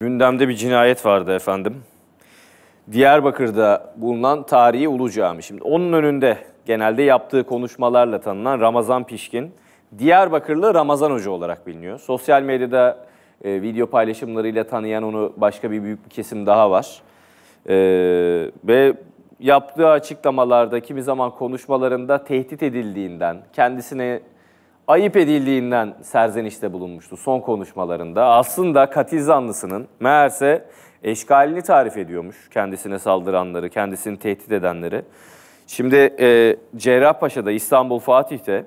Gündemde bir cinayet vardı efendim. Diyarbakır'da bulunan tarihi Ulu Cami. Şimdi onun önünde genelde yaptığı konuşmalarla tanınan Ramazan Pişkin, Diyarbakırlı Ramazan Hoca olarak biliniyor. Sosyal medyada e, video paylaşımlarıyla tanıyan onu başka bir büyük bir kesim daha var. E, ve yaptığı açıklamalarda, kimi zaman konuşmalarında tehdit edildiğinden, kendisine ayıp edildiğinden serzenişte bulunmuştu son konuşmalarında. Aslında katil zanlısının meğerse eşkalini tarif ediyormuş kendisine saldıranları, kendisini tehdit edenleri. Şimdi e, Cerrahpaşa'da, İstanbul Fatih'te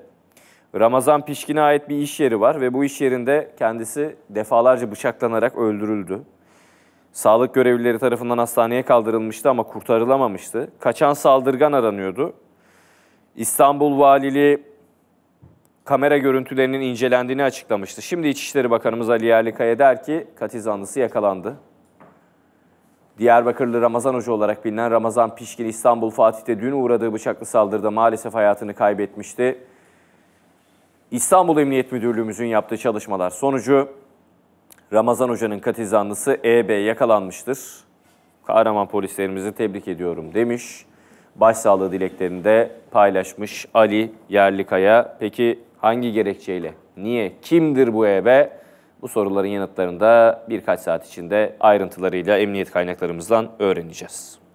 Ramazan Pişkin'e ait bir iş yeri var ve bu iş yerinde kendisi defalarca bıçaklanarak öldürüldü. Sağlık görevlileri tarafından hastaneye kaldırılmıştı ama kurtarılamamıştı. Kaçan saldırgan aranıyordu. İstanbul Valiliği kamera görüntülerinin incelendiğini açıklamıştı. Şimdi İçişleri Bakanımız Ali Yerlikaya der ki katil zanlısı yakalandı. Diyarbakırlı Ramazan Hoca olarak bilinen Ramazan Pişkin İstanbul Fatih'te dün uğradığı bıçaklı saldırıda maalesef hayatını kaybetmişti. İstanbul Emniyet Müdürlüğümüzün yaptığı çalışmalar sonucu Ramazan Hoca'nın zanlısı EB yakalanmıştır. Kahraman polislerimizi tebrik ediyorum demiş. Başsağlığı dileklerini de paylaşmış Ali Yerlikaya. Peki Hangi gerekçeyle? Niye? Kimdir bu ebe? Bu soruların yanıtlarını da birkaç saat içinde ayrıntılarıyla emniyet kaynaklarımızdan öğreneceğiz.